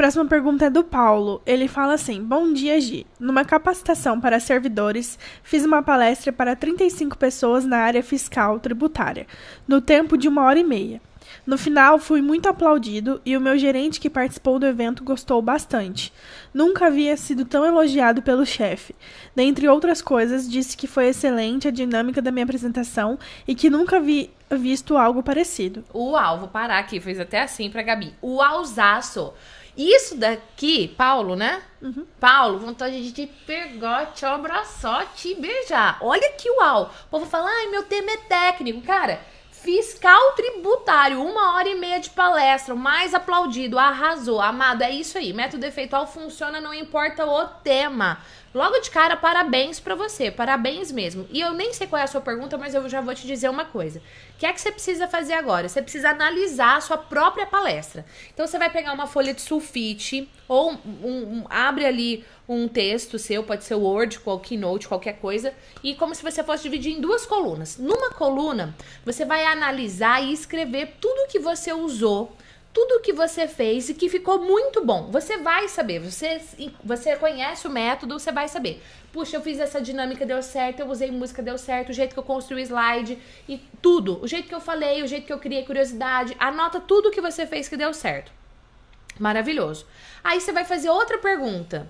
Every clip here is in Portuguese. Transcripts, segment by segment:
próxima pergunta é do Paulo. Ele fala assim: Bom dia, Gi. Numa capacitação para servidores, fiz uma palestra para 35 pessoas na área fiscal tributária, no tempo de uma hora e meia. No final, fui muito aplaudido e o meu gerente que participou do evento gostou bastante. Nunca havia sido tão elogiado pelo chefe. Dentre outras coisas, disse que foi excelente a dinâmica da minha apresentação e que nunca havia visto algo parecido. Uau, vou parar aqui, fez até assim pra Gabi. Uauzaço! Isso daqui, Paulo, né? Uhum. Paulo, vontade de te pegar, te abraçar, te beijar. Olha que uau. O povo fala, ai, meu tema é técnico. Cara, fiscal tributário, uma hora e meia de palestra, o mais aplaudido, arrasou, amado, é isso aí. Método efeitual funciona, não importa o tema. Logo de cara, parabéns para você, parabéns mesmo. E eu nem sei qual é a sua pergunta, mas eu já vou te dizer uma coisa. O que é que você precisa fazer agora? Você precisa analisar a sua própria palestra. Então você vai pegar uma folha de sulfite ou um, um, abre ali um texto seu, pode ser Word, qualquer Keynote, qualquer coisa, e como se você fosse dividir em duas colunas. Numa coluna, você vai analisar e escrever tudo que você usou tudo que você fez e que ficou muito bom. Você vai saber, você, você conhece o método, você vai saber. Puxa, eu fiz essa dinâmica, deu certo, eu usei música, deu certo, o jeito que eu construí slide e tudo. O jeito que eu falei, o jeito que eu criei curiosidade. Anota tudo que você fez que deu certo. Maravilhoso. Aí você vai fazer outra pergunta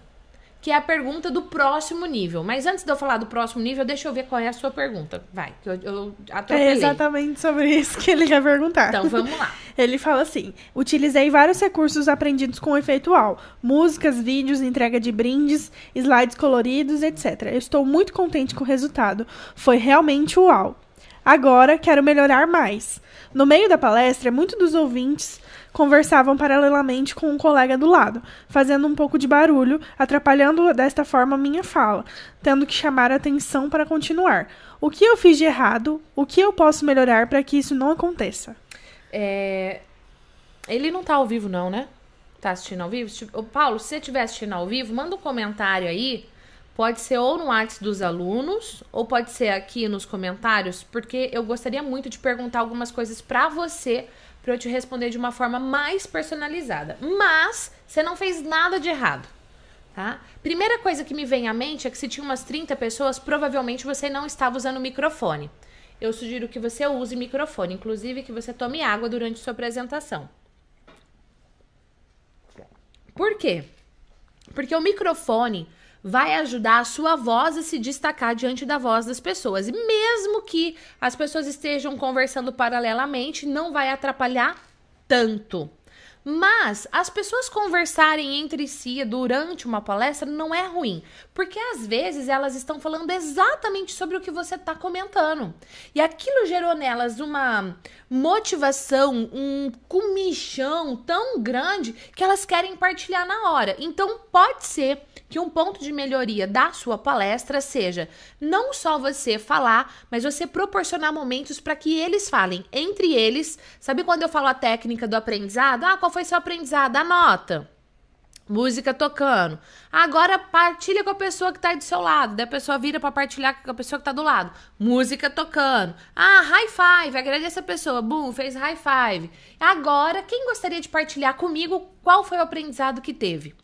que é a pergunta do próximo nível. Mas antes de eu falar do próximo nível, deixa eu ver qual é a sua pergunta. Vai, que eu, eu é atropelei. É exatamente sobre isso que ele quer perguntar. Então vamos lá. Ele fala assim: utilizei vários recursos aprendidos com o efeitual: músicas, vídeos, entrega de brindes, slides coloridos, etc. Eu estou muito contente com o resultado. Foi realmente uau. Agora quero melhorar mais. No meio da palestra, muitos dos ouvintes conversavam paralelamente com um colega do lado, fazendo um pouco de barulho, atrapalhando desta forma minha fala, tendo que chamar a atenção para continuar. O que eu fiz de errado? O que eu posso melhorar para que isso não aconteça? É... Ele não está ao vivo, não, né? Tá assistindo ao vivo? Ô, Paulo, se você estiver assistindo ao vivo, manda um comentário aí Pode ser ou no WhatsApp dos alunos, ou pode ser aqui nos comentários, porque eu gostaria muito de perguntar algumas coisas para você, para eu te responder de uma forma mais personalizada. Mas você não fez nada de errado, tá? Primeira coisa que me vem à mente é que se tinha umas 30 pessoas, provavelmente você não estava usando o microfone. Eu sugiro que você use microfone, inclusive que você tome água durante sua apresentação. Por quê? Porque o microfone vai ajudar a sua voz a se destacar diante da voz das pessoas. E mesmo que as pessoas estejam conversando paralelamente, não vai atrapalhar tanto. Mas as pessoas conversarem entre si durante uma palestra não é ruim, porque às vezes elas estão falando exatamente sobre o que você está comentando. E aquilo gerou nelas uma motivação, um comichão tão grande que elas querem partilhar na hora. Então pode ser que um ponto de melhoria da sua palestra seja não só você falar, mas você proporcionar momentos para que eles falem entre eles. Sabe quando eu falo a técnica do aprendizado? Ah, qual qual então, foi seu aprendizado? Anota. Música tocando. Agora partilha com a pessoa que está aí do seu lado. Daí a pessoa vira para partilhar com a pessoa que está do lado. Música tocando. Ah, high five. Agradece a pessoa. Boom, fez high five. Agora, quem gostaria de partilhar comigo qual foi o aprendizado que teve?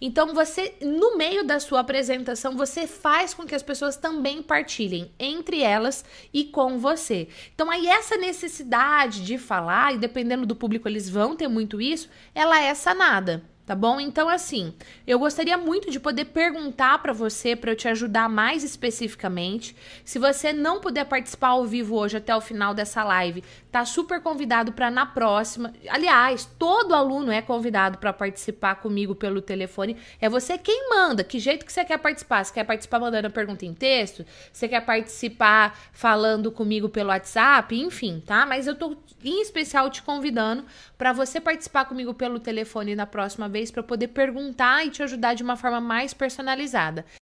Então você, no meio da sua apresentação, você faz com que as pessoas também partilhem entre elas e com você. Então aí essa necessidade de falar, e dependendo do público eles vão ter muito isso, ela é sanada tá bom? Então, assim, eu gostaria muito de poder perguntar para você, para eu te ajudar mais especificamente. Se você não puder participar ao vivo hoje até o final dessa live, tá super convidado para na próxima. Aliás, todo aluno é convidado para participar comigo pelo telefone. É você quem manda, que jeito que você quer participar. Você quer participar mandando a pergunta em texto? Você quer participar falando comigo pelo WhatsApp? Enfim, tá? Mas eu tô em especial te convidando para você participar comigo pelo telefone na próxima vez para poder perguntar e te ajudar de uma forma mais personalizada.